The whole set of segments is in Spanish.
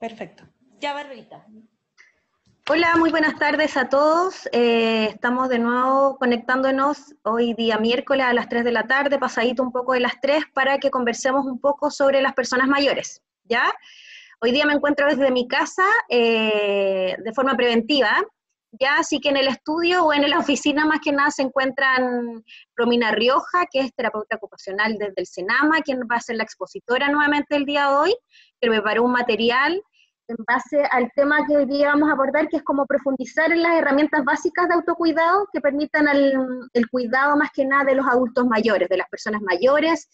Perfecto. Ya, Barbita. Hola, muy buenas tardes a todos. Eh, estamos de nuevo conectándonos hoy día miércoles a las 3 de la tarde, pasadito un poco de las 3, para que conversemos un poco sobre las personas mayores, ¿ya? Hoy día me encuentro desde mi casa eh, de forma preventiva, ya así que en el estudio o en la oficina más que nada se encuentran Romina Rioja, que es terapeuta ocupacional desde el Senama, quien va a ser la expositora nuevamente el día de hoy, que preparó un material en base al tema que hoy día vamos a abordar, que es como profundizar en las herramientas básicas de autocuidado que permitan el, cuidado más que nada de los adultos mayores, de las personas mayores,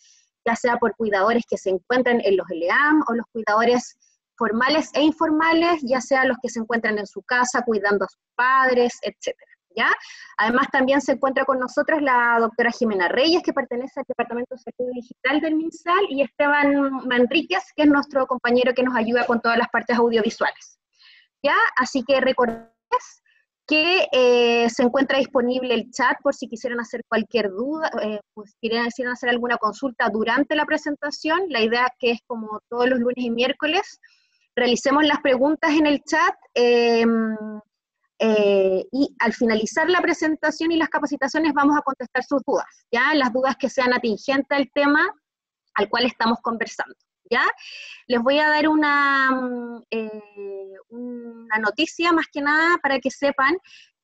ya sea por cuidadores que se encuentran en los LEAM o los cuidadores formales e informales, ya sea los que se encuentran en su casa cuidando a sus padres, etc. Además, también se encuentra con nosotros la doctora Jimena Reyes, que pertenece al Departamento de Salud Digital del MinSal, y Esteban Manríquez, que es nuestro compañero que nos ayuda con todas las partes audiovisuales. ¿Ya? Así que recordemos que eh, se encuentra disponible el chat por si quisieran hacer cualquier duda, eh, pues, quisieran hacer alguna consulta durante la presentación. La idea que es como todos los lunes y miércoles, realicemos las preguntas en el chat. Em, eh, y al finalizar la presentación y las capacitaciones vamos a contestar sus dudas, ¿ya? Las dudas que sean atingentes al tema al cual estamos conversando, ¿ya? Les voy a dar una, mm, eh, una noticia más que nada para que sepan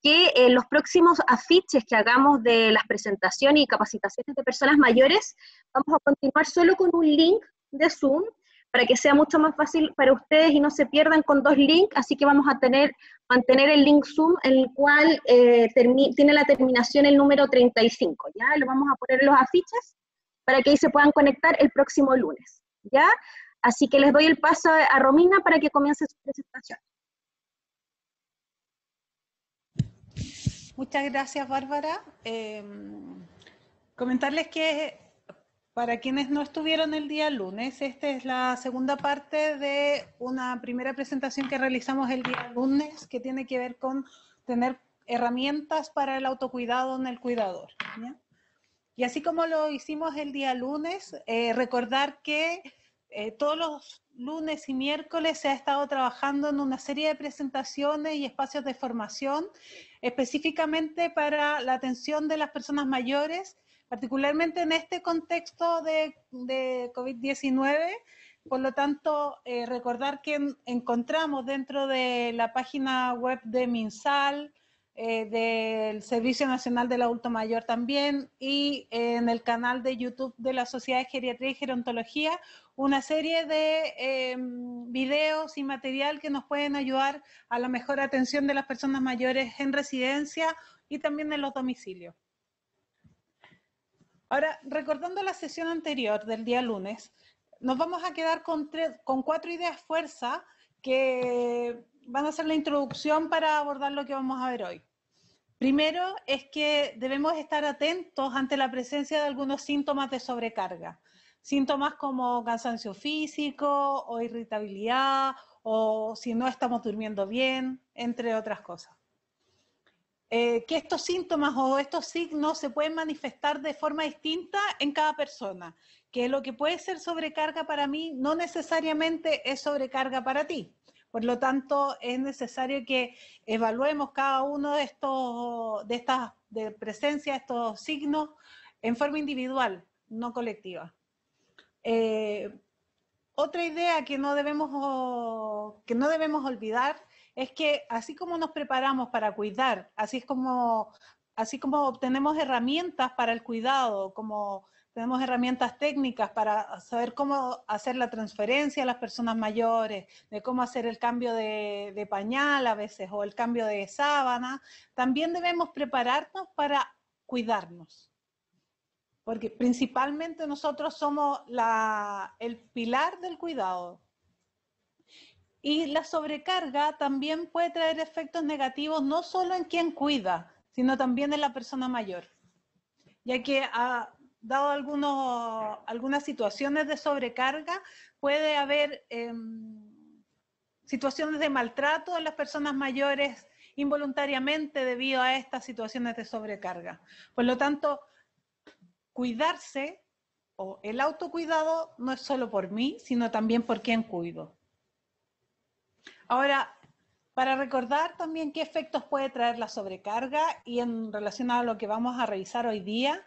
que eh, los próximos afiches que hagamos de las presentaciones y capacitaciones de personas mayores, vamos a continuar solo con un link de Zoom para que sea mucho más fácil para ustedes y no se pierdan con dos links, así que vamos a tener, mantener el link Zoom, en el cual eh, tiene la terminación el número 35, ¿ya? Lo vamos a poner en los afiches para que ahí se puedan conectar el próximo lunes, ¿ya? Así que les doy el paso a Romina para que comience su presentación. Muchas gracias, Bárbara. Eh, comentarles que para quienes no estuvieron el día lunes, esta es la segunda parte de una primera presentación que realizamos el día lunes que tiene que ver con tener herramientas para el autocuidado en el cuidador. Y así como lo hicimos el día lunes, eh, recordar que eh, todos los lunes y miércoles se ha estado trabajando en una serie de presentaciones y espacios de formación específicamente para la atención de las personas mayores particularmente en este contexto de, COVID-19. Por lo tanto, eh, recordar que encontramos dentro de la página web de MinSal, eh, del Servicio Nacional del Adulto Mayor también, y en el canal de YouTube de la Sociedad de Geriatría y Gerontología, una serie de em, videos y material que nos pueden ayudar a la mejor atención de las personas mayores en residencia y también en los domicilios. Ahora, recordando la sesión anterior del día lunes, nos vamos a quedar con, cuatro ideas fuerza que van a ser la introducción para abordar lo que vamos a ver hoy. Primero es que debemos estar atentos ante la presencia de algunos síntomas de sobrecarga. Síntomas como cansancio físico o irritabilidad o si no estamos durmiendo bien, entre otras cosas. Eh, que estos síntomas o estos signos se pueden manifestar de forma distinta en cada persona, que lo que puede ser sobrecarga para mí no necesariamente es sobrecarga para ti. Por lo tanto, es necesario que evaluemos cada uno de estos, de estas de presencia, estos signos, en forma individual, no colectiva. Eh, otra idea que debemos, que no debemos olvidar es que así como nos preparamos para cuidar, así es como, así como obtenemos herramientas para el cuidado, como tenemos herramientas técnicas para saber cómo hacer la transferencia a las personas mayores, de cómo hacer el cambio de, pañal a veces o el cambio de sábana. También debemos prepararnos para cuidarnos, porque principalmente nosotros somos el pilar del cuidado. Y la sobrecarga también puede traer efectos negativos no solo en quien cuida, sino también en la persona mayor, ya que ha dado algunos, algunas situaciones de sobrecarga, puede haber em, situaciones de maltrato en las personas mayores involuntariamente debido a estas situaciones de sobrecarga. Por lo tanto, cuidarse o el autocuidado no es solo por mí, sino también por quien cuido. Ahora, para recordar también qué efectos puede traer la sobrecarga y en relación a lo que vamos a revisar hoy día,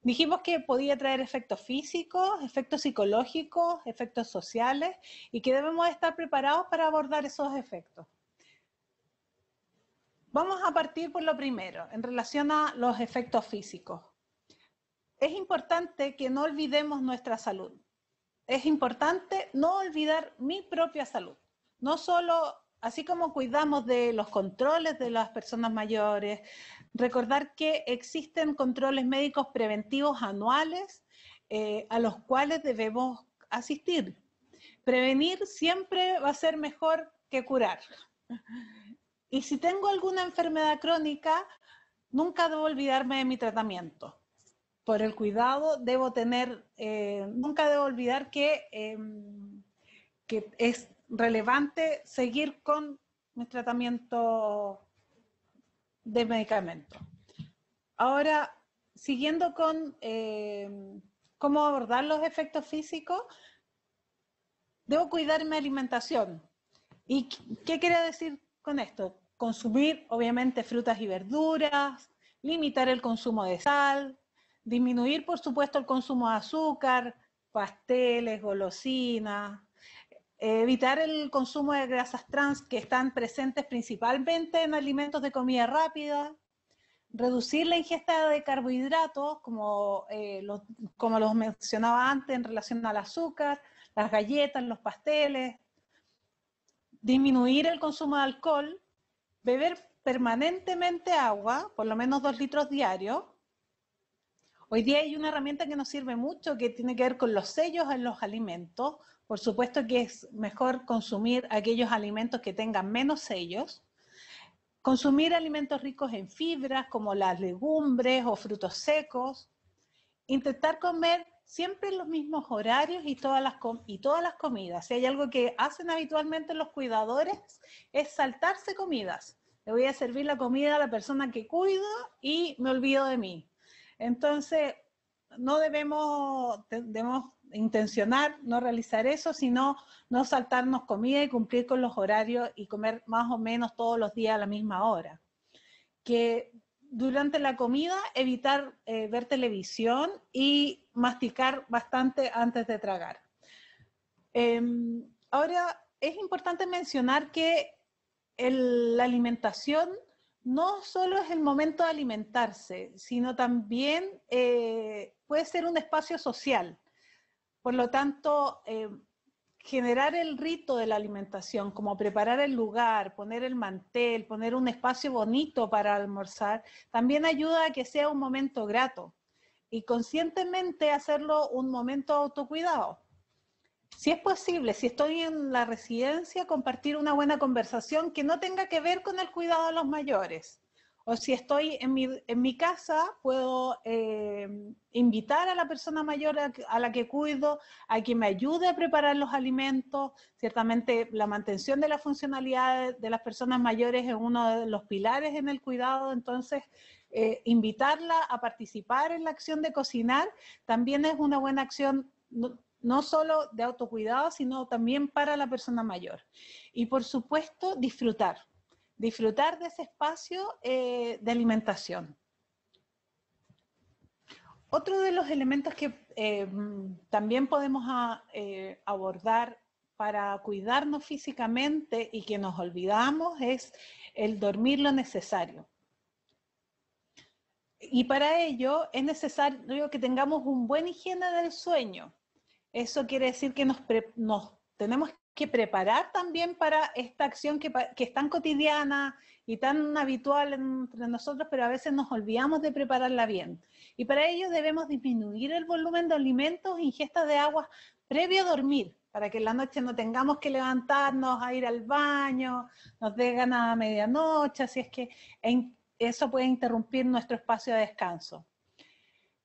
dijimos que podía traer efectos físicos, efectos psicológicos, efectos sociales y que debemos estar preparados para abordar esos efectos. Vamos a partir por lo primero, en relación a los efectos físicos. Es importante que no olvidemos nuestra salud. Es importante no olvidar mi propia salud no solo, así como cuidamos de los controles de las personas mayores, recordar que existen controles médicos preventivos anuales eh, a los cuales debemos asistir. Prevenir siempre va a ser mejor que curar. Y si tengo alguna enfermedad crónica, nunca debo olvidarme de mi tratamiento. Por el cuidado debo tener, eh, nunca debo olvidar que em, es relevante seguir con mi tratamiento de medicamento. Ahora, siguiendo con eh, cómo abordar los efectos físicos, debo cuidar mi alimentación. ¿Y qué quiere decir con esto? Consumir, obviamente, frutas y verduras, limitar el consumo de sal, disminuir, por supuesto, el consumo de azúcar, pasteles, golosinas, eh, evitar el consumo de grasas trans que están presentes principalmente en alimentos de comida rápida, reducir la ingesta de carbohidratos, como, eh, los, los mencionaba antes en relación al azúcar, las galletas, los pasteles, disminuir el consumo de alcohol, beber permanentemente agua, por lo menos dos litros diarios. Hoy día hay una herramienta que nos sirve mucho, que tiene que ver con los sellos en los alimentos, por supuesto que es mejor consumir aquellos alimentos que tengan menos sellos, consumir alimentos ricos en fibras como las legumbres o frutos secos, intentar comer siempre en los mismos horarios y todas las, y todas las comidas. Si hay algo que hacen habitualmente los cuidadores es saltarse comidas. Le voy a servir la comida a la persona que cuido y me olvido de mí. Entonces, no debemos, debemos intencionar no realizar eso, sino no saltarnos comida y cumplir con los horarios y comer más o menos todos los días a la misma hora. Que durante la comida evitar eh, ver televisión y masticar bastante antes de tragar. Em, ahora, es importante mencionar que la alimentación no solo es el momento de alimentarse, sino también eh, puede ser un espacio social. Por lo tanto, eh, generar el rito de la alimentación, como preparar el lugar, poner el mantel, poner un espacio bonito para almorzar, también ayuda a que sea un momento grato y conscientemente hacerlo un momento autocuidado. Si es posible, si estoy en la residencia, compartir una buena conversación que no tenga que ver con el cuidado de los mayores, o si estoy en mi, casa, puedo eh, invitar a la persona mayor a, la que cuido a quien me ayude a preparar los alimentos. Ciertamente la mantención de la funcionalidad de, las personas mayores es uno de los pilares en el cuidado, entonces eh, invitarla a participar en la acción de cocinar también es una buena acción. No, no solo de autocuidado, sino también para la persona mayor. Y por supuesto, disfrutar disfrutar de ese espacio eh, de alimentación. Otro de los elementos que eh, también podemos ah, eh, abordar para cuidarnos físicamente y que nos olvidamos es el dormir lo necesario. Y para ello es necesario que tengamos un buena higiene del sueño. Eso quiere decir que nos, tenemos nos tenemos que preparar también para esta acción que, que, es tan cotidiana y tan habitual entre nosotros, pero a veces nos olvidamos de prepararla bien. Y para ello debemos disminuir el volumen de alimentos e ingestas de agua previo a dormir, para que en la noche no tengamos que levantarnos a ir al baño, nos dé ganas a medianoche, así es que eso puede interrumpir nuestro espacio de descanso.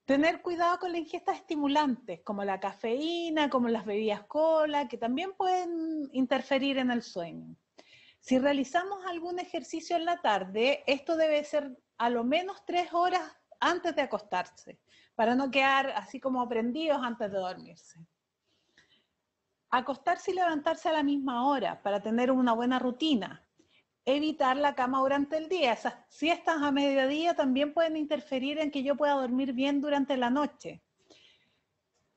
Tener cuidado con la ingesta de estimulantes, como la cafeína, como las bebidas cola, que también pueden interferir en el sueño. Si realizamos algún ejercicio en la tarde, esto debe ser a lo menos tres horas antes de acostarse, para no quedar así como prendidos antes de dormirse. Acostarse y levantarse a la misma hora, para tener una buena rutina evitar la cama durante el día. Si siestas a mediodía también pueden interferir en que yo pueda dormir bien durante la noche.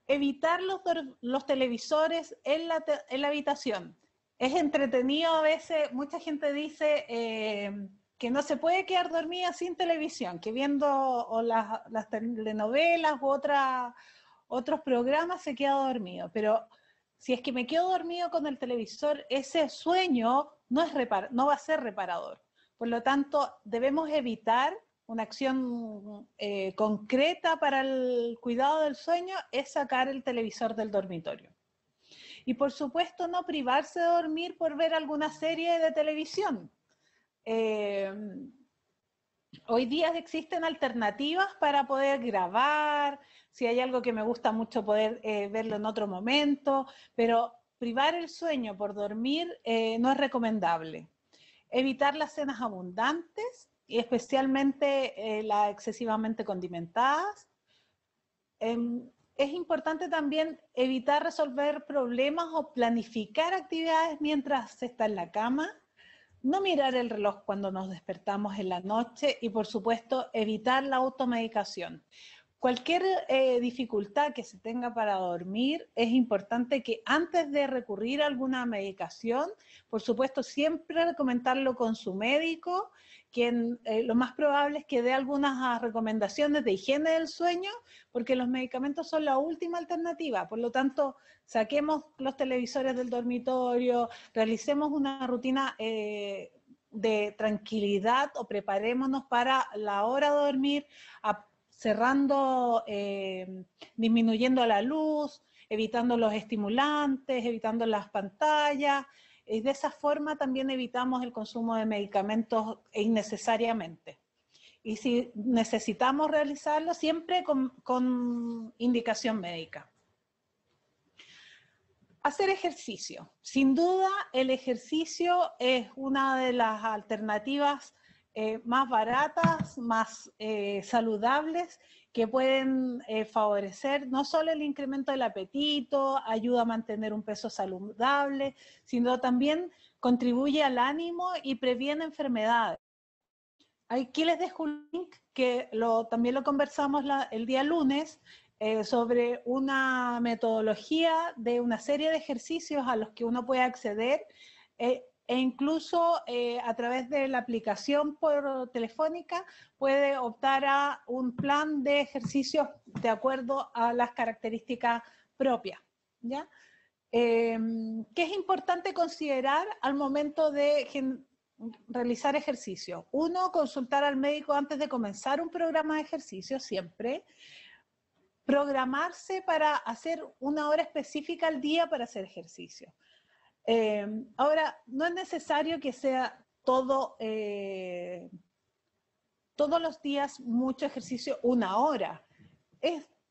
Evitar los, televisores en la, habitación. Es entretenido a veces, mucha gente dice eh, que no se puede quedar dormida sin televisión, que viendo las, telenovelas u otros programas se queda dormido. Pero si es que me quedo dormido con el televisor, ese sueño no, es no va a ser reparador. Por lo tanto, debemos evitar una acción eh, concreta para el cuidado del sueño es sacar el televisor del dormitorio. Y por supuesto no privarse de dormir por ver alguna serie de televisión. Eh, hoy día existen alternativas para poder grabar, si hay algo que me gusta mucho poder eh, verlo en otro momento, pero Privar el sueño por dormir eh, no es recomendable. Evitar las cenas abundantes y especialmente eh, las excesivamente condimentadas. Em, es importante también evitar resolver problemas o planificar actividades mientras se está en la cama. No mirar el reloj cuando nos despertamos en la noche y, por supuesto, evitar la automedicación. Cualquier eh, dificultad que se tenga para dormir, es importante que antes de recurrir a alguna medicación, por supuesto, siempre comentarlo con su médico, quien eh, lo más probable es que dé algunas ah, recomendaciones de higiene del sueño, porque los medicamentos son la última alternativa. Por lo tanto, saquemos los televisores del dormitorio, realicemos una rutina eh, de tranquilidad o preparémonos para la hora de dormir, cerrando, eh, disminuyendo la luz, evitando los estimulantes, evitando las pantallas. Y de esa forma también evitamos el consumo de medicamentos e innecesariamente. Y si necesitamos realizarlo, siempre con, con indicación médica. Hacer ejercicio. Sin duda, el ejercicio es una de las alternativas eh, más baratas, más eh, saludables, que pueden eh, favorecer no solo el incremento del apetito, ayuda a mantener un peso saludable, sino también contribuye al ánimo y previene enfermedades. Aquí les dejo un link que también lo conversamos el día lunes sobre una metodología de una serie de ejercicios a los que uno puede acceder e incluso eh, a través de la aplicación por telefónica puede optar a un plan de ejercicios de acuerdo a las características propias. ¿ya? Em, ¿Qué es importante considerar al momento de realizar ejercicio? Uno, consultar al médico antes de comenzar un programa de ejercicio siempre programarse para hacer una hora específica al día para hacer ejercicio. Em, ahora, no es necesario que sea todo, eh, todos los días mucho ejercicio, una hora.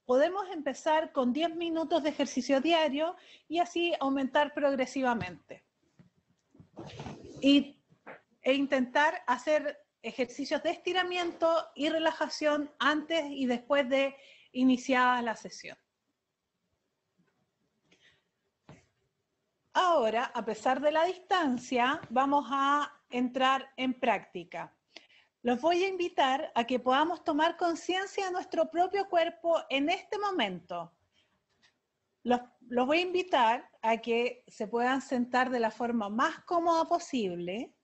podemos empezar con 10 minutos de ejercicio diario y así aumentar progresivamente. e intentar hacer ejercicios de estiramiento y relajación antes y después de iniciar la sesión. Ahora, a pesar de la distancia, vamos a entrar en práctica. Los voy a invitar a que podamos tomar conciencia de nuestro propio cuerpo en este momento. Los, voy a invitar a que se puedan sentar de la forma más cómoda posible,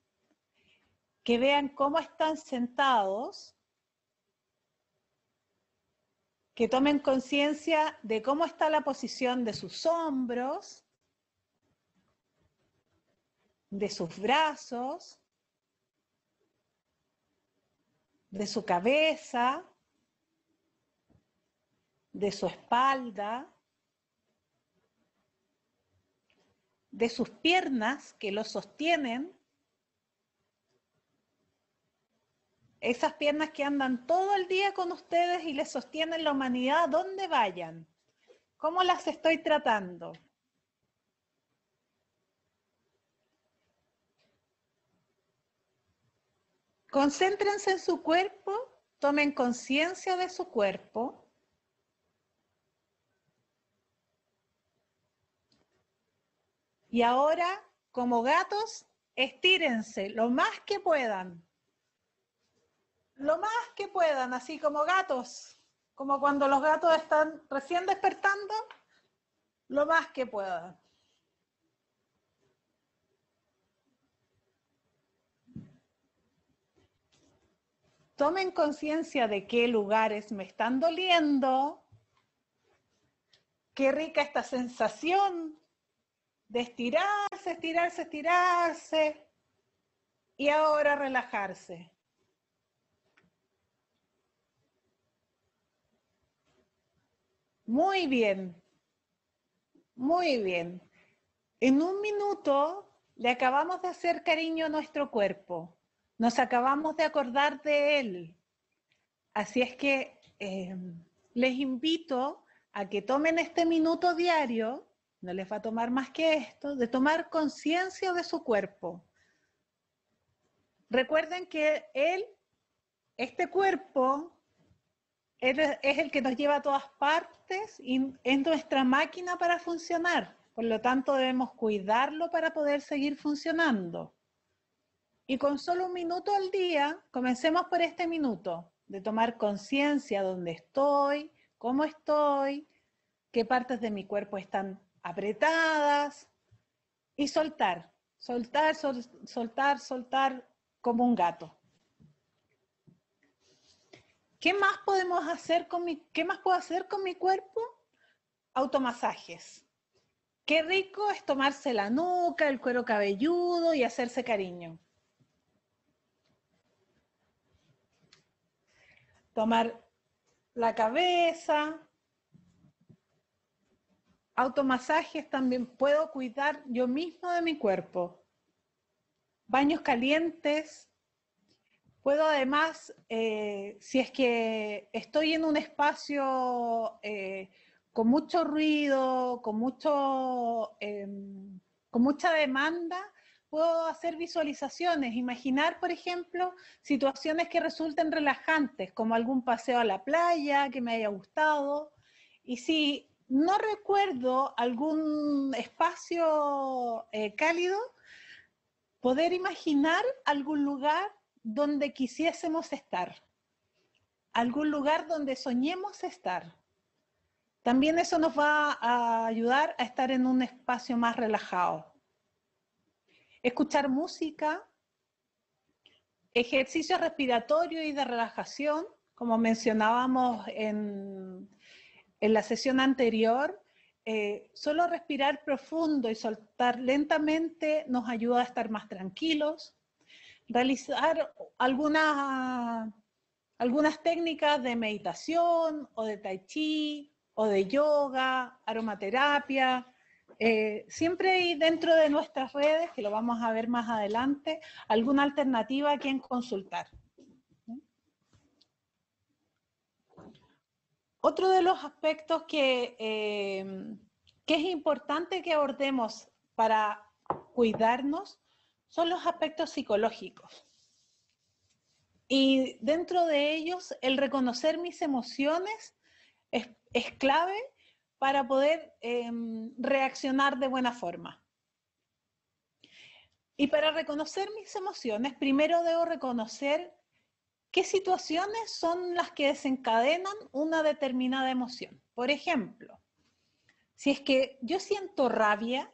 que vean cómo están sentados, que tomen conciencia de cómo está la posición de sus hombros, de sus brazos, de su cabeza, de su espalda, de sus piernas que lo sostienen, esas piernas que andan todo el día con ustedes y les sostienen la humanidad donde vayan. ¿Cómo las estoy tratando? Concéntrense en su cuerpo, tomen conciencia de su cuerpo. Y ahora, como gatos, estírense lo más que puedan. Lo más que puedan, así como gatos, como cuando los gatos están recién despertando, lo más que puedan. tomen conciencia de qué lugares me están doliendo, qué rica esta sensación de estirarse, estirarse, estirarse y ahora relajarse. Muy bien, muy bien. En un minuto le acabamos de hacer cariño a nuestro cuerpo. Nos acabamos de acordar de él. Así es que eh, les invito a que tomen este minuto diario, no les va a tomar más que esto, de tomar conciencia de su cuerpo. Recuerden que él, este cuerpo, es el que nos lleva a todas partes y es nuestra máquina para funcionar. Por lo tanto, debemos cuidarlo para poder seguir funcionando. Y con solo un minuto al día, comencemos por este minuto de tomar conciencia dónde estoy, cómo estoy, qué partes de mi cuerpo están apretadas y soltar, soltar, soltar, soltar como un gato. ¿Qué más podemos hacer con mi, qué más puedo hacer con mi cuerpo? Automasajes. Qué rico es tomarse la nuca, el cuero cabelludo y hacerse cariño. tomar la cabeza, automasajes también puedo cuidar yo mismo de mi cuerpo, baños calientes, puedo además, eh, si es que estoy en un espacio eh, con mucho ruido, con, mucho, em, con mucha demanda, puedo hacer visualizaciones, imaginar, por ejemplo, situaciones que resulten relajantes, como algún paseo a la playa que me haya gustado. Y si no recuerdo algún espacio eh, cálido, poder imaginar algún lugar donde quisiésemos estar, algún lugar donde soñemos estar. También eso nos va a ayudar a estar en un espacio más relajado. Escuchar música, ejercicio respiratorio y de relajación, como mencionábamos en, la sesión anterior, eh, solo respirar profundo y soltar lentamente nos ayuda a estar más tranquilos. Realizar algunas, algunas técnicas de meditación o de tai chi o de yoga, aromaterapia, eh, siempre hay dentro de nuestras redes, que lo vamos a ver más adelante, alguna alternativa a quien consultar. Otro de los aspectos que, eh, que es importante que abordemos para cuidarnos son los aspectos psicológicos. Y dentro de ellos, el reconocer mis emociones es clave para poder em, reaccionar de buena forma. Y para reconocer mis emociones, primero debo reconocer qué situaciones son las que desencadenan una determinada emoción. Por ejemplo, si es que yo siento rabia,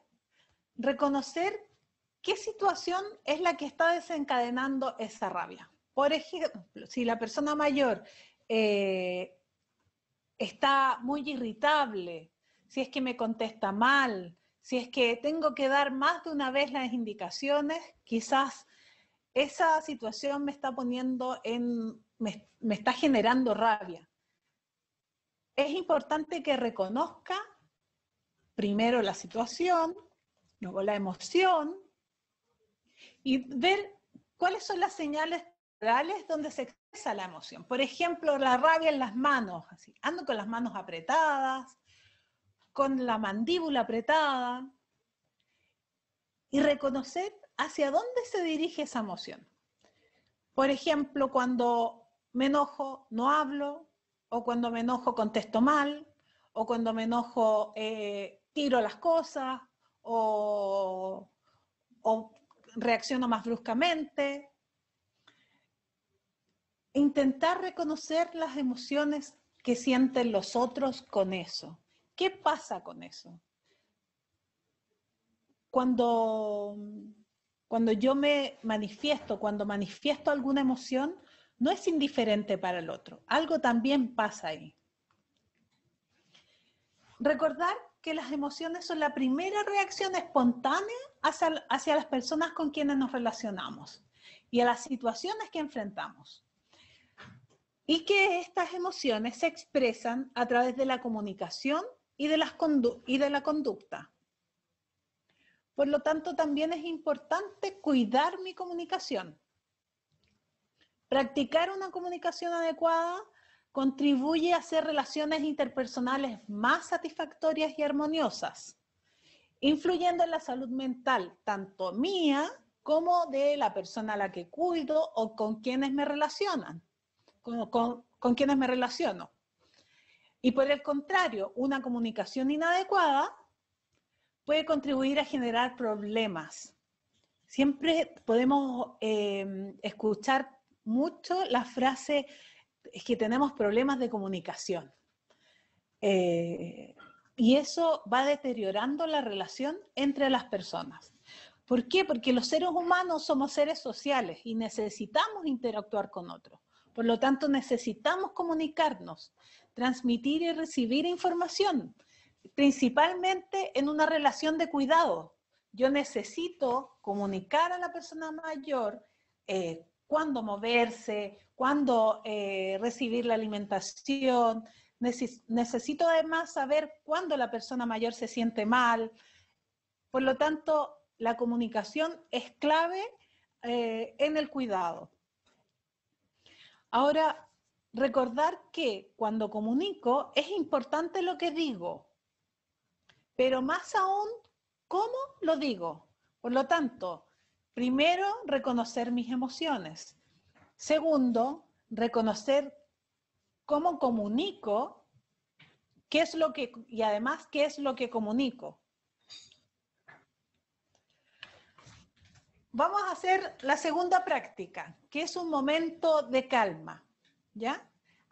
reconocer qué situación es la que está desencadenando esa rabia. Por ejemplo, si la persona mayor eh, está muy irritable, si es que me contesta mal, si es que tengo que dar más de una vez las indicaciones, quizás esa situación me está poniendo en, me, está generando rabia. Es importante que reconozca primero la situación, luego la emoción y ver cuáles son las señales es donde se expresa la emoción. Por ejemplo, la rabia en las manos, así, ando con las manos apretadas, con la mandíbula apretada, y reconocer hacia dónde se dirige esa emoción. Por ejemplo, cuando me enojo, no hablo, o cuando me enojo, contesto mal, o cuando me enojo, eh, tiro las cosas, o reacciono más bruscamente, intentar reconocer las emociones que sienten los otros con eso. ¿Qué pasa con eso? Cuando, cuando yo me manifiesto, cuando manifiesto alguna emoción, no es indiferente para el otro. Algo también pasa ahí. Recordar que las emociones son la primera reacción espontánea hacia, hacia las personas con quienes nos relacionamos y a las situaciones que enfrentamos y que estas emociones se expresan a través de la comunicación y de, la conducta. Por lo tanto, también es importante cuidar mi comunicación. Practicar una comunicación adecuada contribuye a hacer relaciones interpersonales más satisfactorias y armoniosas, influyendo en la salud mental, tanto mía como de la persona a la que cuido o con quienes me relacionan con, quienes me relaciono. Y por el contrario, una comunicación inadecuada puede contribuir a generar problemas. Siempre podemos em, escuchar mucho la frase que tenemos problemas de comunicación. Eh, y eso va deteriorando la relación entre las personas. ¿Por qué? Porque los seres humanos somos seres sociales y necesitamos interactuar con otros. Por lo tanto, necesitamos comunicarnos, transmitir y recibir información, principalmente en una relación de cuidado. Yo necesito comunicar a la persona mayor eh, cuándo moverse, cuándo eh, recibir la alimentación. necesito además saber cuándo la persona mayor se siente mal. Por lo tanto, la comunicación es clave eh, en el cuidado. Ahora, recordar que cuando comunico es importante lo que digo, pero más aún, ¿cómo lo digo? Por lo tanto, primero, reconocer mis emociones. Segundo, reconocer cómo comunico, qué es lo que, y además qué es lo que comunico. Vamos a hacer la segunda práctica, que es un momento de calma, ¿ya?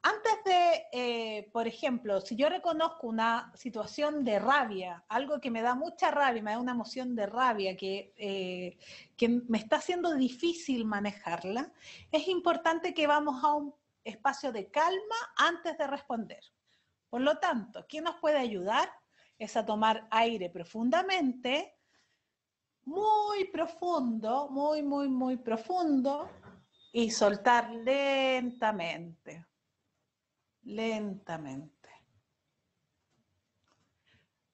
Antes de, eh, por ejemplo, si yo reconozco una situación de rabia, algo que me da mucha rabia, me da una emoción de rabia que, eh, que me está haciendo difícil manejarla, es importante que vamos a un espacio de calma antes de responder. Por lo tanto, ¿quién nos puede ayudar? Es a tomar aire profundamente, muy profundo, muy, muy, muy profundo y soltar lentamente, lentamente.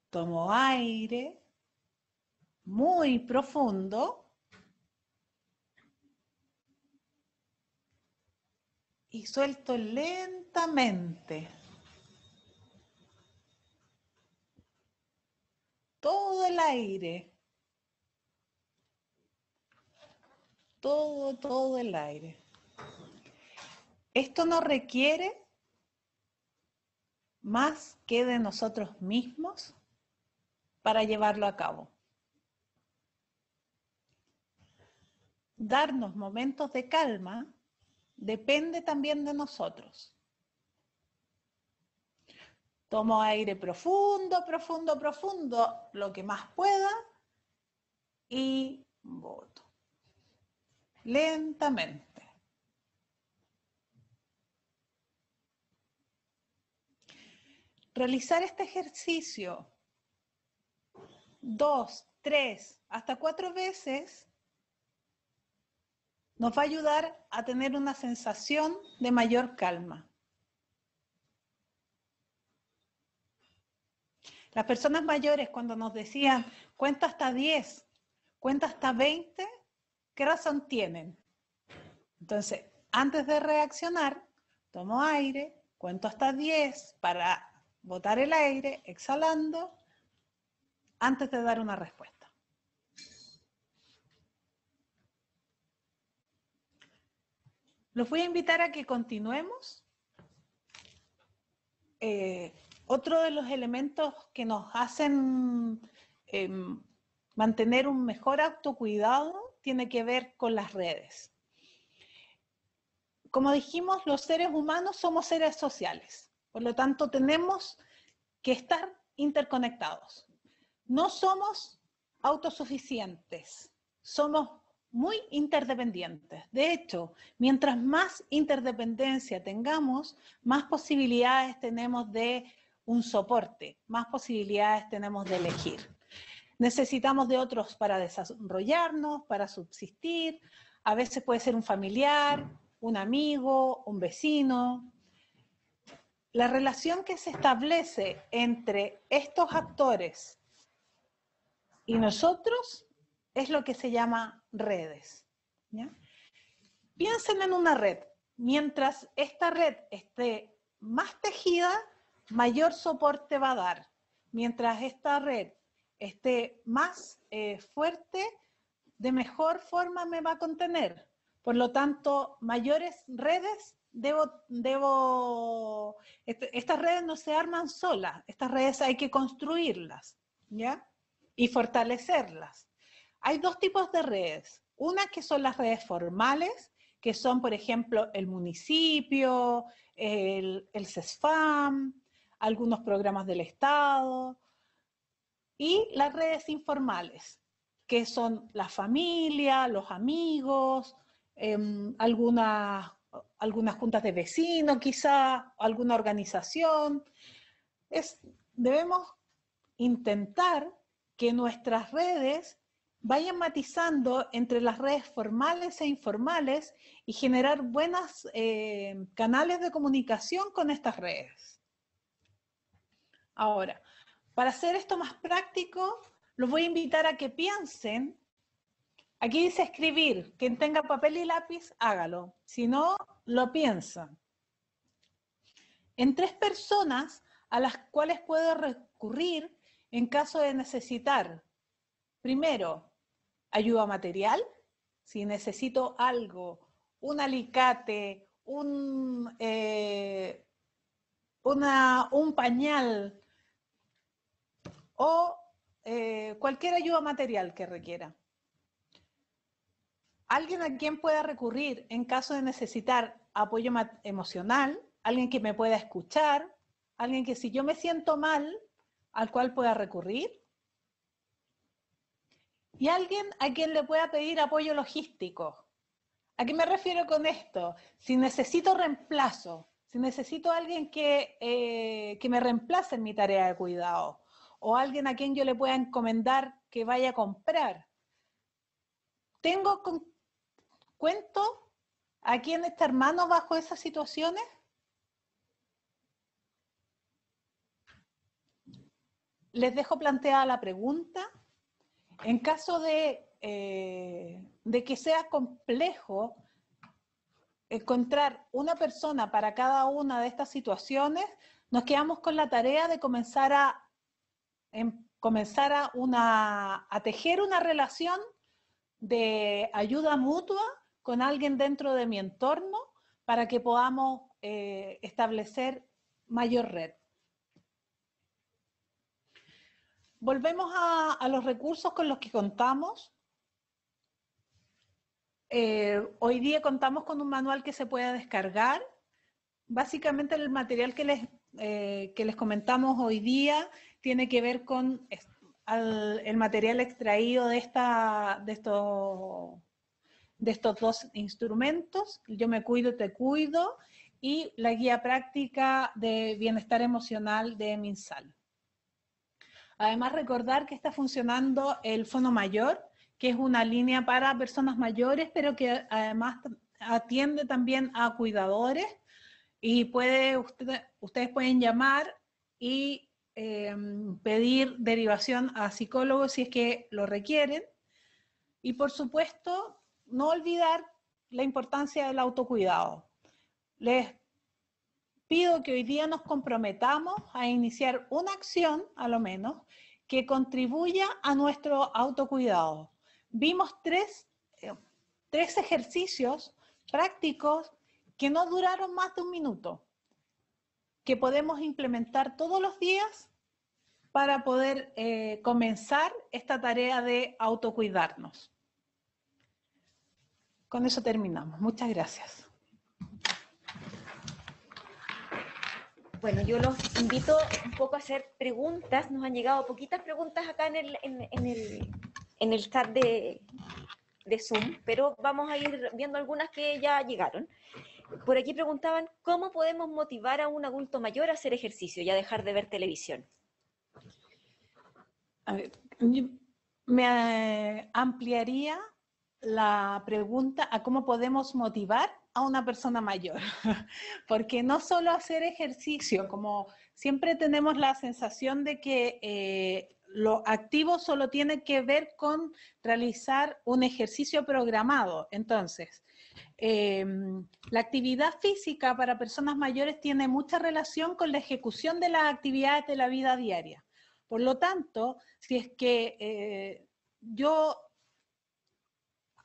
Tomo aire muy profundo y suelto lentamente. Todo el aire todo, todo el aire. Esto no requiere más que de nosotros mismos para llevarlo a cabo. Darnos momentos de calma depende también de nosotros. Tomo aire profundo, profundo, profundo, lo que más pueda y voto lentamente. Realizar este ejercicio dos, tres, hasta cuatro veces nos va a ayudar a tener una sensación de mayor calma. Las personas mayores cuando nos decían, cuenta hasta 10, cuenta hasta 20, ¿Qué razón tienen? Entonces, antes de reaccionar, tomo aire, cuento hasta 10 para botar el aire, exhalando, antes de dar una respuesta. Los voy a invitar a que continuemos. Eh, otro de los elementos que nos hacen em, mantener un mejor autocuidado tiene que ver con las redes. Como dijimos, los seres humanos somos seres sociales, por lo tanto tenemos que estar interconectados. No somos autosuficientes, somos muy interdependientes. De hecho, mientras más interdependencia tengamos, más posibilidades tenemos de un soporte, más posibilidades tenemos de elegir. Necesitamos de otros para desarrollarnos, para subsistir. A veces puede ser un familiar, un amigo, un vecino. La relación que se establece entre estos actores y nosotros es lo que se llama redes. Piensen en una red. Mientras esta red esté más tejida, mayor soporte va a dar. Mientras esta red esté más eh, fuerte, de mejor forma me va a contener. Por lo tanto, mayores redes debo, debo, este, estas redes no se arman solas, estas redes hay que construirlas, ¿ya? Y fortalecerlas. Hay dos tipos de redes. Una que son las redes formales, que son, por ejemplo, el municipio, el, el CESFAM, algunos programas del Estado, y las redes informales, que son la familia, los amigos, em, algunas, juntas de vecinos quizá, alguna organización. debemos intentar que nuestras redes vayan matizando entre las redes formales e informales y generar buenos eh, canales de comunicación con estas redes. Ahora, para hacer esto más práctico, los voy a invitar a que piensen. Aquí dice escribir. Quien tenga papel y lápiz, hágalo. Si no, lo piensa. En tres personas a las cuales puedo recurrir en caso de necesitar. Primero, ayuda material. Si necesito algo, un alicate, un, eh, un pañal, o eh, cualquier ayuda material que requiera. Alguien a quien pueda recurrir en caso de necesitar apoyo emocional, alguien que me pueda escuchar, alguien que si yo me siento mal, al cual pueda recurrir. Y alguien a quien le pueda pedir apoyo logístico. ¿A qué me refiero con esto? Si necesito reemplazo, si necesito alguien que, eh, que me reemplace en mi tarea de cuidado, o alguien a quien yo le pueda encomendar que vaya a comprar. ¿Tengo cuento a quién está hermano bajo esas situaciones? Les dejo planteada la pregunta. En caso de, eh, de que sea complejo encontrar una persona para cada una de estas situaciones, nos quedamos con la tarea de comenzar a Em, comenzar a tejer una relación de ayuda mutua con alguien dentro de mi entorno para que podamos eh, establecer mayor red. Volvemos a, los recursos con los que contamos. Eh, hoy día contamos con un manual que se pueda descargar. Básicamente el material que les, eh, que les comentamos hoy día tiene que ver con el material extraído de, esta, de, de estos dos instrumentos, Yo me cuido, te cuido, y la guía práctica de bienestar emocional de MinSal. Además, recordar que está funcionando el Fono Mayor, que es una línea para personas mayores, pero que además atiende también a cuidadores y puede ustedes pueden llamar y Em, pedir derivación a psicólogos si es que lo requieren. Y por supuesto, no olvidar la importancia del autocuidado. Les pido que hoy día nos comprometamos a iniciar una acción, a lo menos, que contribuya a nuestro autocuidado. Vimos tres, em, tres ejercicios prácticos que no duraron más de un minuto que podemos implementar todos los días para poder eh, comenzar esta tarea de autocuidarnos. Con eso terminamos. Muchas gracias. Bueno, yo los invito un poco a hacer preguntas. Nos han llegado poquitas preguntas acá en el, chat de, de Zoom, pero vamos a ir viendo algunas que ya llegaron. Por aquí preguntaban, ¿cómo podemos motivar a un adulto mayor a hacer ejercicio y a dejar de ver televisión? me eh, ampliaría la pregunta a cómo podemos motivar a una persona mayor, porque no solo hacer ejercicio, como siempre tenemos la sensación de que eh, lo activo solo tiene que ver con realizar un ejercicio programado. Entonces, Em, la actividad física para personas mayores tiene mucha relación con la ejecución de las actividades de la vida diaria. Por lo tanto, si es que eh, yo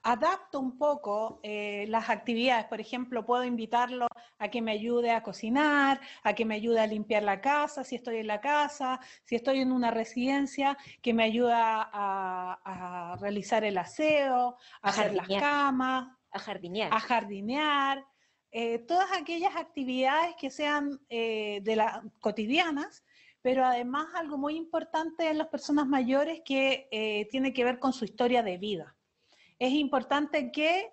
adapto un poco eh, las actividades. Por ejemplo, puedo invitarlo a que me ayude a cocinar, a que me ayude a limpiar la casa, si estoy en la casa, si estoy en una residencia, que me ayuda a, realizar el aseo, a, hacer las camas, a jardinear. A jardinear, eh, todas aquellas actividades que sean eh, de cotidianas, pero además algo muy importante en las personas mayores que eh, tiene que ver con su historia de vida. Es importante que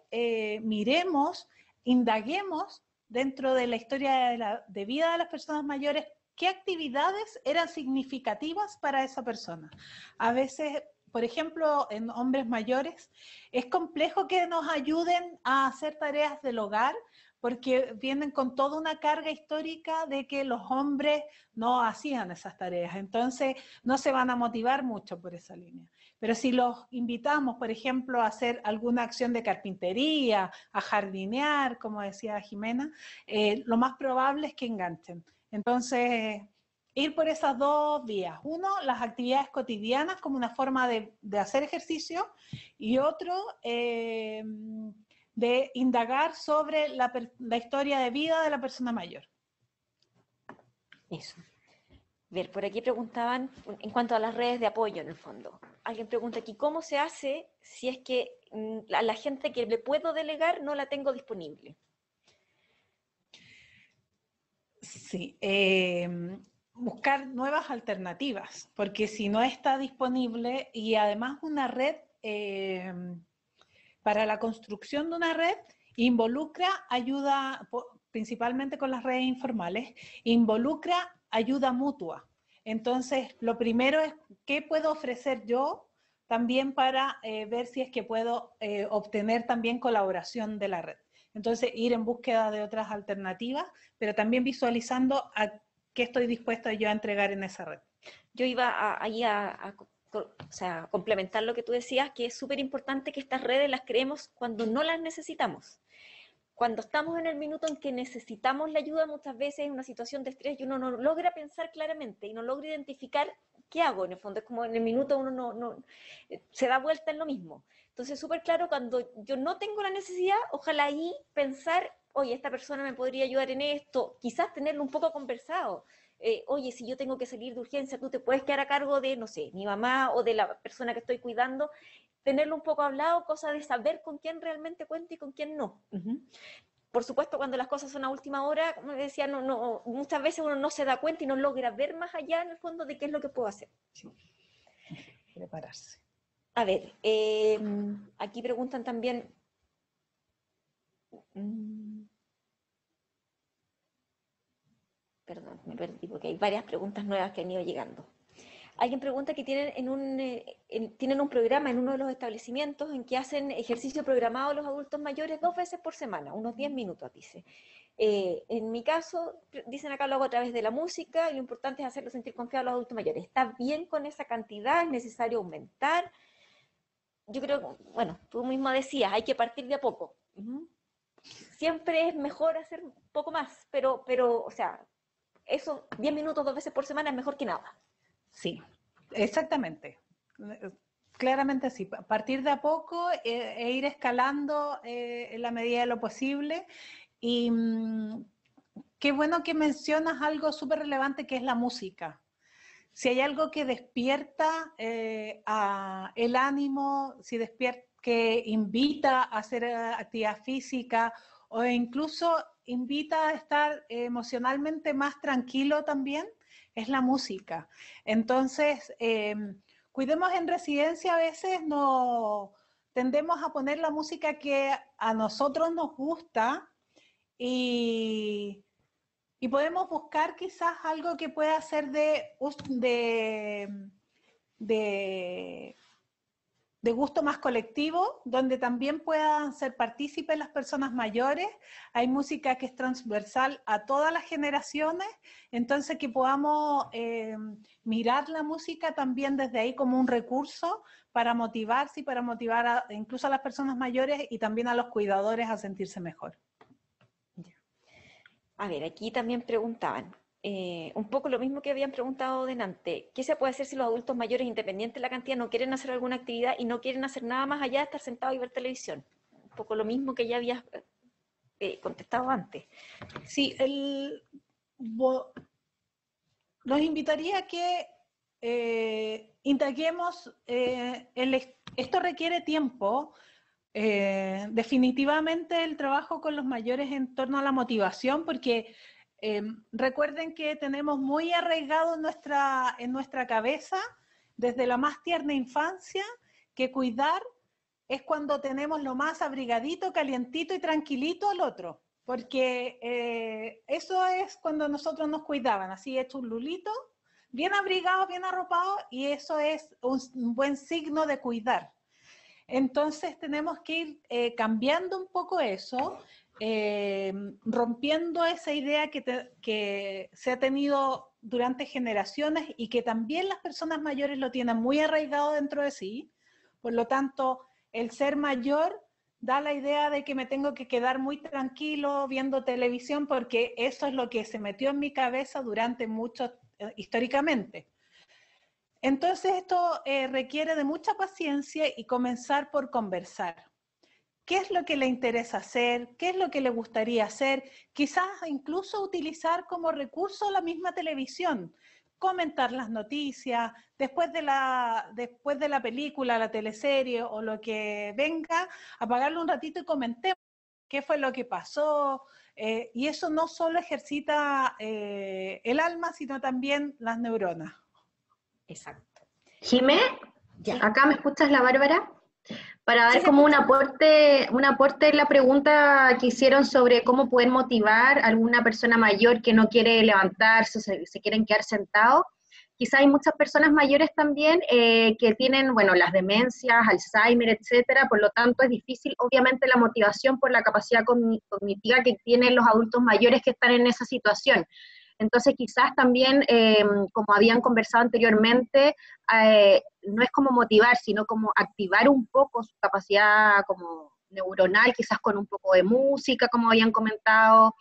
miremos, indaguemos dentro de la historia de, de vida de las personas mayores qué actividades eran significativas para esa persona. A veces por ejemplo, en hombres mayores, es complejo que nos ayuden a hacer tareas del hogar porque vienen con toda una carga histórica de que los hombres no hacían esas tareas, entonces no se van a motivar mucho por esa línea. Pero si los invitamos, por ejemplo, a hacer alguna acción de carpintería, a jardinear, como decía Jimena, eh, lo más probable es que enganchen. Entonces, ir por esas dos vías. Uno, las actividades cotidianas como una forma de, hacer ejercicio y otro, eh, de indagar sobre la, historia de vida de la persona mayor. Eso. Ver, por aquí preguntaban en cuanto a las redes de apoyo en el fondo. Alguien pregunta aquí, ¿cómo se hace si es que mm, a la gente que le puedo delegar no la tengo disponible? Sí, eh, buscar nuevas alternativas, porque si no está disponible y además una red, eh, para la construcción de una red, involucra ayuda, principalmente con las redes informales, involucra ayuda mutua. Entonces, lo primero es qué puedo ofrecer yo también para eh, ver si es que puedo eh, obtener también colaboración de la red. Entonces, ir en búsqueda de otras alternativas, pero también visualizando a ¿Qué estoy dispuesta yo a entregar en esa red? Yo iba ahí a, o sea, complementar lo que tú decías, que es súper importante que estas redes las creemos cuando no las necesitamos. Cuando estamos en el minuto en que necesitamos la ayuda, muchas veces en una situación de estrés y uno no logra pensar claramente y no logra identificar qué hago. En el fondo es como en el minuto uno no, no eh, se da vuelta en lo mismo. Entonces, súper claro, cuando yo no tengo la necesidad, ojalá ahí pensar oye, esta persona me podría ayudar en esto, quizás tenerlo un poco conversado. Eh, oye, si yo tengo que salir de urgencia, tú te puedes quedar a cargo de, no sé, mi mamá o de la persona que estoy cuidando, tenerlo un poco hablado, cosa de saber con quién realmente cuento y con quién no. Por supuesto, cuando las cosas son a última hora, como decía, muchas veces uno no se da cuenta y no logra ver más allá en el fondo de qué es lo que puedo hacer. Prepararse. A ver, eh, aquí preguntan también... Mm. perdón, me perdí porque hay varias preguntas nuevas que han ido llegando. Alguien pregunta que tienen, en un, eh, tienen un programa en uno de los establecimientos en que hacen ejercicio programado los adultos mayores dos veces por semana, unos 10 minutos, dice. Eh, en mi caso, dicen acá lo hago a través de la música lo importante es hacerlo sentir confiado a los adultos mayores. ¿Está bien con esa cantidad? ¿Es necesario aumentar? Yo creo, bueno, tú mismo decías, hay que partir de a poco. Siempre es mejor hacer poco más, pero, pero o sea, eso 10 minutos dos veces por semana es mejor que nada. Sí, exactamente. Claramente sí, partir de a poco eh, e ir escalando eh, en la medida de lo posible. Y mm, qué bueno que mencionas algo súper relevante que es la música. Si hay algo que despierta eh, el ánimo, si despierta, que invita a hacer actividad física o incluso invita a estar emocionalmente más tranquilo también, es la música. Entonces, em, cuidemos en residencia, a veces no tendemos a poner la música que a nosotros nos gusta y, y podemos buscar quizás algo que pueda ser de, de, de de gusto más colectivo, donde también puedan ser partícipes las personas mayores. Hay música que es transversal a todas las generaciones, entonces que podamos eh, mirar la música también desde ahí como un recurso para motivarse y para motivar incluso a las personas mayores y también a los cuidadores a sentirse mejor. A ver, aquí también preguntaban, eh, un poco lo mismo que habían preguntado delante. ¿Qué se puede hacer si los adultos mayores, independientes de la cantidad, no quieren hacer alguna actividad y no quieren hacer nada más allá de estar sentados y ver televisión? Un poco lo mismo que ya habías eh, contestado antes. Sí, el, los invitaría a que eh, eh el, esto requiere tiempo, definitivamente el trabajo con los mayores en torno a la motivación, porque Em, recuerden que tenemos muy arraigado en nuestra, en nuestra cabeza, desde la más tierna infancia, que cuidar es cuando tenemos lo más abrigadito, calientito y tranquilito al otro, porque eh, eso es cuando nosotros nos cuidaban, así hecho un lulito, bien abrigado, bien arropado, y eso es un, buen signo de cuidar. Entonces tenemos que ir eh, cambiando un poco eso eh, rompiendo esa idea que, se ha tenido durante generaciones y que también las personas mayores lo tienen muy arraigado dentro de sí. Por lo tanto, el ser mayor da la idea de que me tengo que quedar muy tranquilo viendo televisión porque eso es lo que se metió en mi cabeza durante mucho, eh, históricamente. Entonces esto eh, requiere de mucha paciencia y comenzar por conversar qué es lo que le interesa hacer, qué es lo que le gustaría hacer, quizás incluso utilizar como recurso la misma televisión, comentar las noticias, después de la, después de la película, la teleserie o lo que venga, apagarlo un ratito y comentemos qué fue lo que pasó. Eh, y eso no solo ejercita eh, el alma, sino también las neuronas. Exacto. Jimé, ¿acá me escuchas la Bárbara? Para dar como un aporte, un aporte en la pregunta que hicieron sobre cómo pueden motivar a alguna persona mayor que no quiere levantarse, se, quieren quedar sentados. Quizá hay muchas personas mayores también eh, que tienen, bueno, las demencias, Alzheimer, etcétera, por lo tanto es difícil, obviamente, la motivación por la capacidad cognitiva que tienen los adultos mayores que están en esa situación. Entonces, quizás también, em, como habían conversado anteriormente, eh, no es como motivar, sino como activar un poco su capacidad como neuronal, quizás con un poco de música, como habían comentado,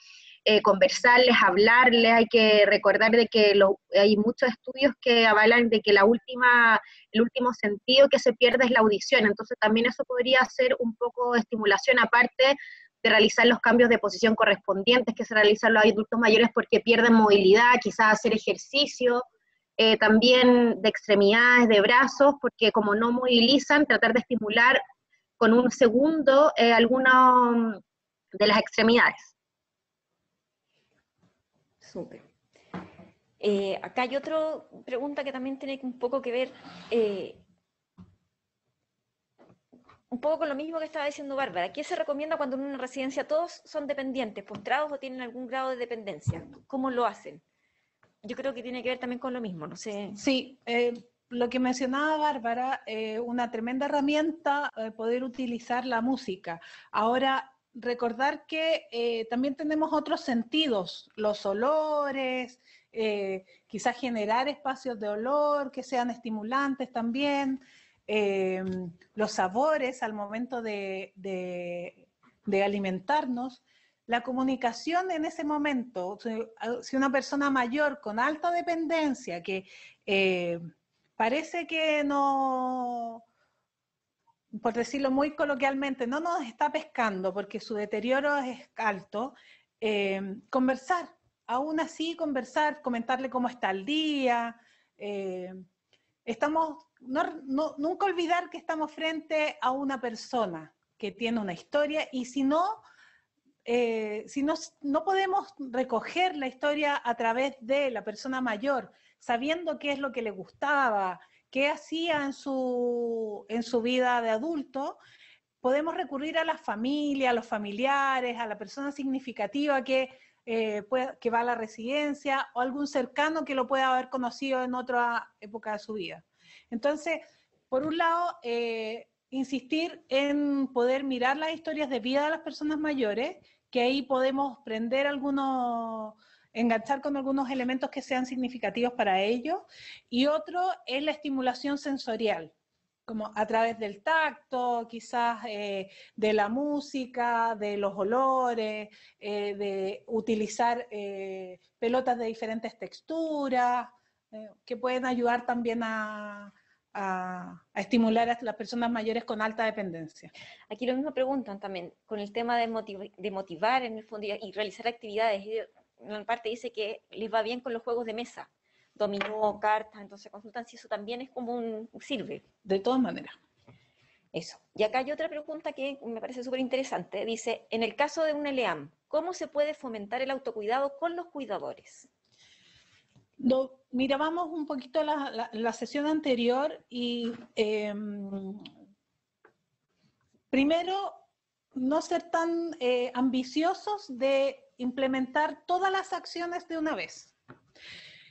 eh, conversarles, hablarles, hay que recordar de que hay muchos estudios que avalan de que la última, el último sentido que se pierde es la audición, entonces también eso podría ser un poco de estimulación aparte de realizar los cambios de posición correspondientes que se realizan los adultos mayores porque pierden movilidad, quizás hacer ejercicio, eh, también de extremidades, de brazos, porque como no movilizan, tratar de estimular con un segundo eh, alguna mm, de las extremidades. Súper. Eh, acá hay otra pregunta que también tiene un poco que ver un poco con lo mismo que estaba diciendo Bárbara, ¿qué se recomienda cuando en una residencia todos son dependientes, postrados o tienen algún grado de dependencia? ¿Cómo lo hacen? Yo creo que tiene que ver también con lo mismo, no sé. Sí, eh, lo que mencionaba Bárbara, eh, una tremenda herramienta eh, poder utilizar la música. Ahora, recordar que también tenemos otros sentidos, los olores, quizás generar espacios de olor que sean estimulantes también. Em, los sabores al momento de, alimentarnos, la comunicación en ese momento, si una persona mayor con alta dependencia que eh, parece que no, por decirlo muy coloquialmente, no nos está pescando porque su deterioro es alto, em, conversar, aún así conversar, comentarle cómo está el día. Em, estamos nunca olvidar que estamos frente a una persona que tiene una historia y si no, eh, si no, podemos recoger la historia a través de la persona mayor, sabiendo qué es lo que le gustaba, qué hacía en su, vida de adulto, podemos recurrir a la familia, a los familiares, a la persona significativa que, eh, que va a la residencia o algún cercano que lo pueda haber conocido en otra época de su vida. Entonces, por un lado, eh, insistir en poder mirar las historias de vida de las personas mayores, que ahí podemos prender algunos, enganchar con algunos elementos que sean significativos para ellos. Y otro es la estimulación sensorial, como a través del tacto, quizás eh, de la música, de los olores, eh, de utilizar pelotas de diferentes texturas, que pueden ayudar también a, a, estimular a las personas mayores con alta dependencia. Aquí lo mismo preguntan también, con el tema de, motivar en y, realizar actividades. en parte dice que les va bien con los juegos de mesa, dominó, cartas, entonces consultan si eso también es como un sirve. De todas maneras. Eso. Y acá hay otra pregunta que me parece súper interesante. Dice, en el caso de un ELEAM, ¿cómo se puede fomentar el autocuidado con los cuidadores? mirábamos un poquito la, sesión anterior y em, primero no ser tan eh, ambiciosos de implementar todas las acciones de una vez.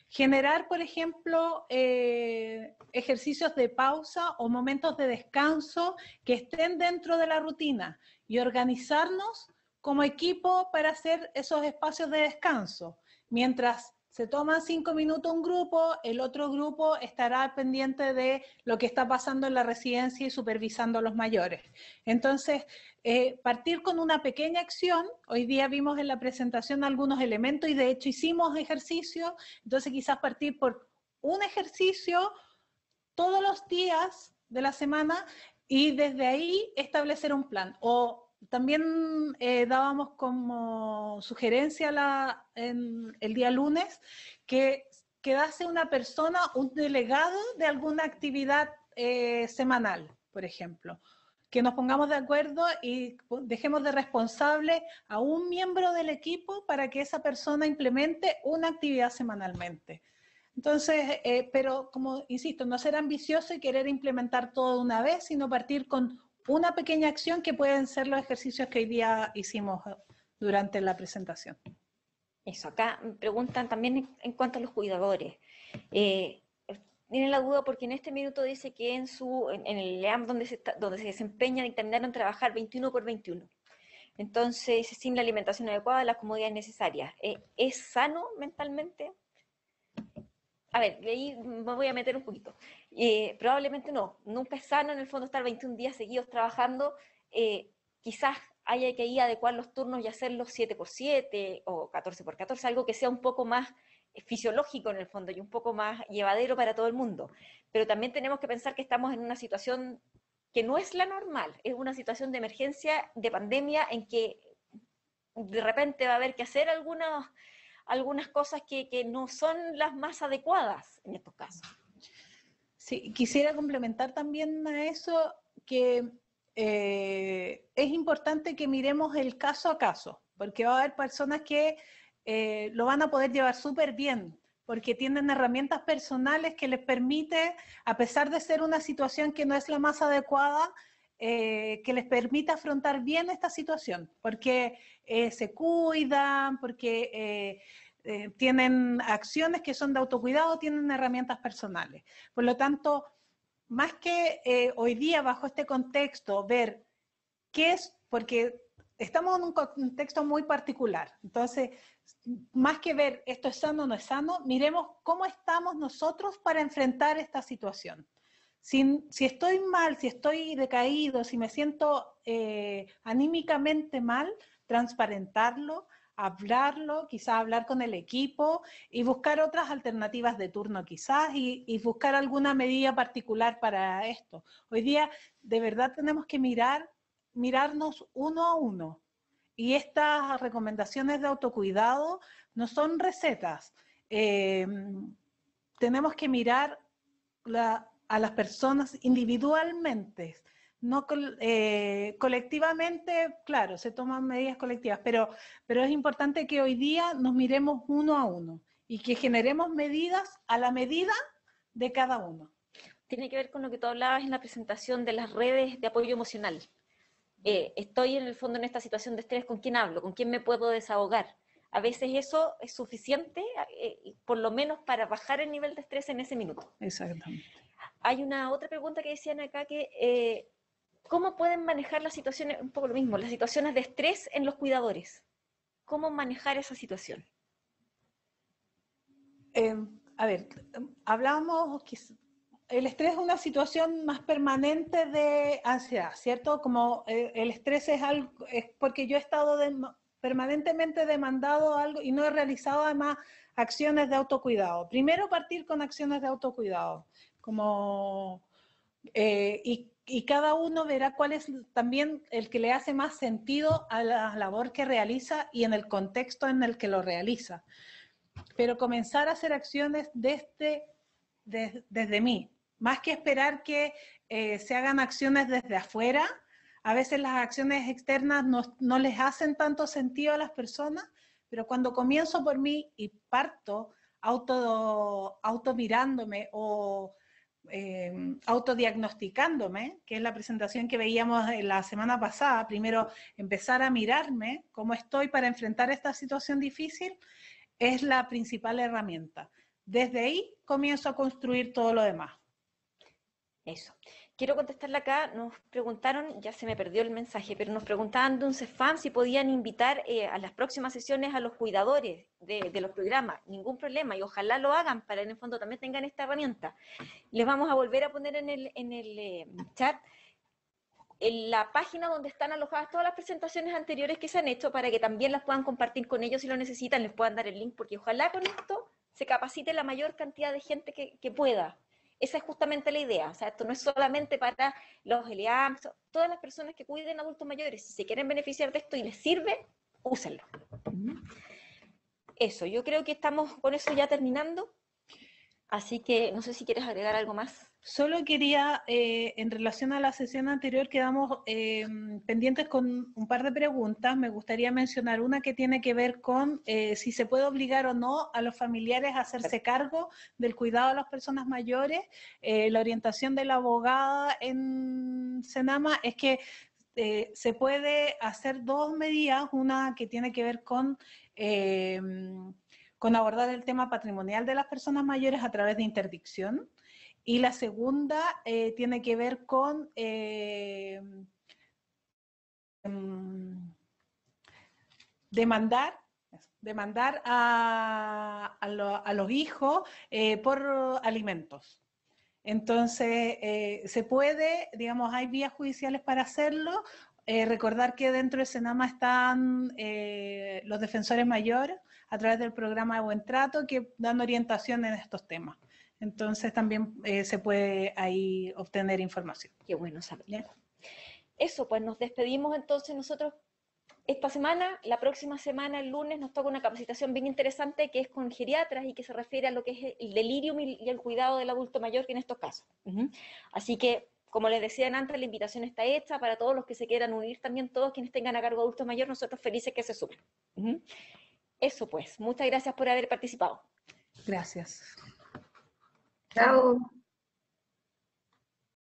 Generar, por ejemplo, eh, ejercicios de pausa o momentos de descanso que estén dentro de la rutina y organizarnos como equipo para hacer esos espacios de descanso, mientras se toma cinco minutos un grupo, el otro grupo estará pendiente de lo que está pasando en la residencia y supervisando a los mayores. Entonces, eh, partir con una pequeña acción, hoy día vimos en la presentación algunos elementos y de hecho hicimos ejercicio, entonces quizás partir por un ejercicio todos los días de la semana y desde ahí establecer un plan o también eh, dábamos como sugerencia el día lunes que quedase una persona, un delegado de alguna actividad eh, semanal, por ejemplo. Que nos pongamos de acuerdo y dejemos de responsable a un miembro del equipo para que esa persona implemente una actividad semanalmente. Entonces, eh, pero como insisto, no ser ambicioso y querer implementar todo de una vez, sino partir con una pequeña acción que pueden ser los ejercicios que hoy día hicimos eh, durante la presentación. Eso, acá preguntan también en cuanto a los cuidadores. Eh, tienen la duda porque en este minuto dice que en su el LEAM donde se, donde se desempeña trabajar 21 por 21. Entonces, sin la alimentación adecuada, las comodidades necesarias. Eh, ¿Es sano mentalmente? A ver, ahí me voy a meter un poquito. Eh, probablemente no, nunca es sano en el fondo estar 21 días seguidos trabajando, eh, quizás haya que ir a adecuar los turnos y hacerlos 7 por 7 o 14 por 14, algo que sea un poco más eh, fisiológico en el fondo y un poco más llevadero para todo el mundo. Pero también tenemos que pensar que estamos en una situación que no es la normal, es una situación de emergencia, de pandemia, en que de repente va a haber que hacer algunas, algunas cosas que no son las más adecuadas en estos casos. Sí, quisiera complementar también a eso que eh, es importante que miremos el caso a caso, porque va a haber personas que eh, lo van a poder llevar súper bien, porque tienen herramientas personales que les permite, a pesar de ser una situación que no es la más adecuada, eh, que les permita afrontar bien esta situación, porque se cuidan, porque eh, tienen acciones que son de autocuidado, tienen herramientas personales. Por lo tanto, más que eh, hoy día bajo este contexto ver qué es, porque estamos en un contexto muy particular, entonces, más que ver esto es sano o no es sano, miremos cómo estamos nosotros para enfrentar esta situación. Si, estoy mal, si estoy decaído, si me siento eh, anímicamente mal, transparentarlo, hablarlo, quizás hablar con el equipo y buscar otras alternativas de turno quizás y, buscar alguna medida particular para esto. Hoy día de verdad tenemos que mirar, mirarnos uno a uno. Y estas recomendaciones de autocuidado no son recetas. Eh, tenemos que mirar a las personas individualmente no eh, colectivamente, claro, se toman medidas colectivas, pero, pero es importante que hoy día nos miremos uno a uno y que generemos medidas a la medida de cada uno. Tiene que ver con lo que tú hablabas en la presentación de las redes de apoyo emocional. Eh, estoy en el fondo en esta situación de estrés, ¿con quién hablo? ¿Con quién me puedo desahogar? A veces eso es suficiente, eh, por lo menos para bajar el nivel de estrés en ese minuto. Exactamente. Hay una otra pregunta que decían acá que ¿Cómo pueden manejar las situaciones, un poco lo mismo, las situaciones de estrés en los cuidadores? ¿Cómo manejar esa situación? Em, a ver, hablábamos, el estrés es una situación más permanente de ansiedad, ¿cierto? Como eh, el estrés es algo, es porque yo he estado permanentemente demandado algo y no he realizado además acciones de autocuidado. Primero partir con acciones de autocuidado, como eh, y y cada uno verá cuál es también el que le hace más sentido a la labor que realiza y en el contexto en el que lo realiza. Pero comenzar a hacer acciones este, desde, mí, más que esperar que eh, se hagan acciones desde afuera. A veces las acciones externas no, no les hacen tanto sentido a las personas, pero cuando comienzo por mí y parto auto, auto mirándome o eh, autodiagnosticándome, que es la presentación que veíamos la semana pasada, primero empezar a mirarme cómo estoy para enfrentar esta situación difícil, es la principal herramienta. Desde ahí comienzo a construir todo lo demás. Eso quiero contestarla acá. Nos preguntaron, ya se me perdió el mensaje, pero nos preguntaban de un CEFAM si podían invitar eh, a las próximas sesiones a los cuidadores de, los programas. Ningún problema, y ojalá lo hagan para en el fondo también tengan esta herramienta. Les vamos a volver a poner en el, en el eh, chat la página donde están alojadas todas las presentaciones anteriores que se han hecho para que también las puedan compartir con ellos si lo necesitan, les puedan dar el link, porque ojalá con esto se capacite la mayor cantidad de gente que pueda. Esa es justamente la idea. O sea, esto no es solamente para los ELIAMS, todas las personas que cuiden adultos mayores. Si se quieren beneficiar de esto y les sirve, úsenlo. Eso, yo creo que estamos con eso ya terminando. Así que no sé si quieres agregar algo más. Solo quería, eh, en relación a la sesión anterior, quedamos eh, pendientes con un par de preguntas. Me gustaría mencionar una que tiene que ver con eh, si se puede obligar o no a los familiares a hacerse cargo del cuidado de las personas mayores. la orientación de la abogada en Senama es que se puede hacer dos medidas, una que tiene que ver con eh, con abordar el tema patrimonial de las personas mayores a través de interdicción. Y la segunda eh, tiene que ver con eh, em, demandar demandar a, los hijos eh, por alimentos. Entonces, se puede, digamos, hay vías judiciales para hacerlo. recordar que dentro de Senama están los defensores mayores, a través del programa de Buen Trato que dan orientación en estos temas. Entonces también eh, se puede ahí obtener información. Qué bueno saber. Eso, pues nos despedimos entonces nosotros esta semana, la próxima semana, el lunes, nos toca una capacitación bien interesante que es con geriatras y que se refiere a lo que es el delirium y el cuidado del adulto mayor que en estos casos. Así que, como les decía antes, la invitación está hecha para todos los que se quieran unir, también todos quienes tengan a cargo adultos mayores, nosotros felices que se sumen. Eso pues, muchas gracias por haber participado. Gracias. Chao.